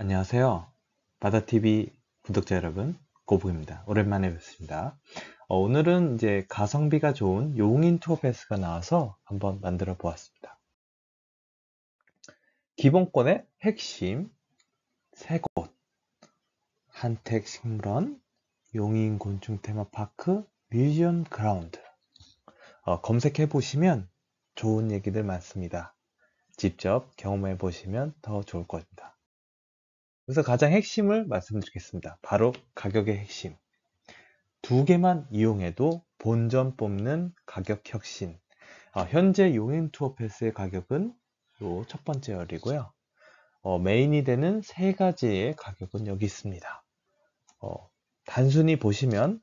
안녕하세요. 바다TV 구독자 여러분, 고복입니다. 오랜만에 뵙습니다. 어, 오늘은 이제 가성비가 좋은 용인 투어패스가 나와서 한번 만들어 보았습니다. 기본권의 핵심 세 곳. 한택식물원, 용인 곤충 테마파크, 뮤지엄 그라운드. 어, 검색해 보시면 좋은 얘기들 많습니다. 직접 경험해 보시면 더 좋을 겁니다. 그래서 가장 핵심을 말씀 드리겠습니다. 바로 가격의 핵심. 두 개만 이용해도 본전 뽑는 가격 혁신. 아, 현재 용인 투어 패스의 가격은 요첫 번째 열이고요. 어, 메인이 되는 세 가지의 가격은 여기 있습니다. 어, 단순히 보시면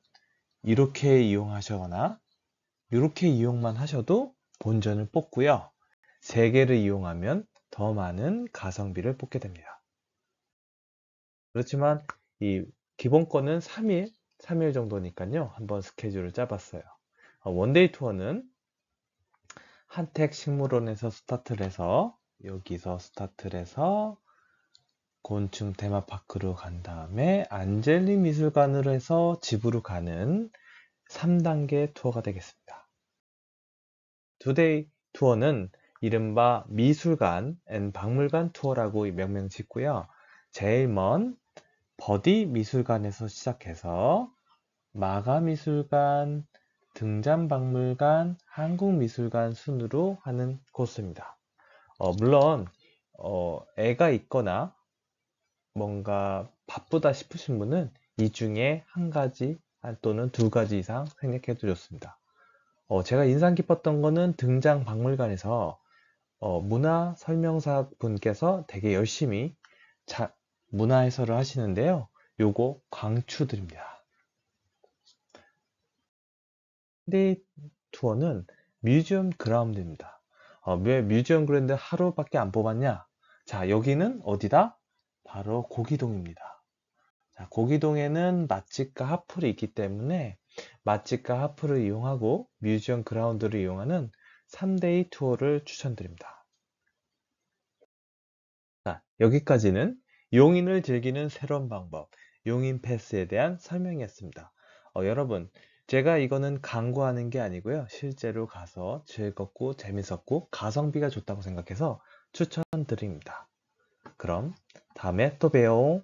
이렇게 이용하셔거나 이렇게 이용만 하셔도 본전을 뽑고요. 세 개를 이용하면 더 많은 가성비를 뽑게 됩니다. 그렇지만 이 기본권은 3일, 3일 정도니까요. 한번 스케줄을 짜봤어요. 어, 원데이 투어는 한택 식물원에서 스타트를 해서 여기서 스타트를 해서 곤충 테마파크로 간 다음에 안젤리 미술관으로 해서 집으로 가는 3단계 투어가 되겠습니다. 두데이 투어는 이른바 미술관 앤 박물관 투어라고 명명 짓고요. 제일 먼 버디 미술관에서 시작해서 마가미술관, 등잔박물관, 한국미술관 순으로 하는 코스입니다. 어, 물론 어, 애가 있거나 뭔가 바쁘다 싶으신 분은 이 중에 한 가지 또는 두 가지 이상 생략해드렸습니다 어, 제가 인상 깊었던 거는 등장박물관에서 어, 문화 설명사 분께서 되게 열심히 자, 문화 해설을 하시는데요. 요거 광추드립니다 근데 네, 투어는 뮤지엄 그라운드입니다. 어, 왜 뮤지엄 그랜드 하루밖에 안 뽑았냐? 자, 여기는 어디다? 바로 고기동입니다. 자, 고기동에는 맛집과 하프를 있기 때문에 맛집과 하프를 이용하고 뮤지엄 그라운드를 이용하는 3데이 투어를 추천드립니다. 자, 여기까지는 용인을 즐기는 새로운 방법, 용인 패스에 대한 설명이었습니다. 어, 여러분, 제가 이거는 강구하는 게 아니고요. 실제로 가서 즐겁고 재밌었고 가성비가 좋다고 생각해서 추천드립니다. 그럼 다음에 또 봬요.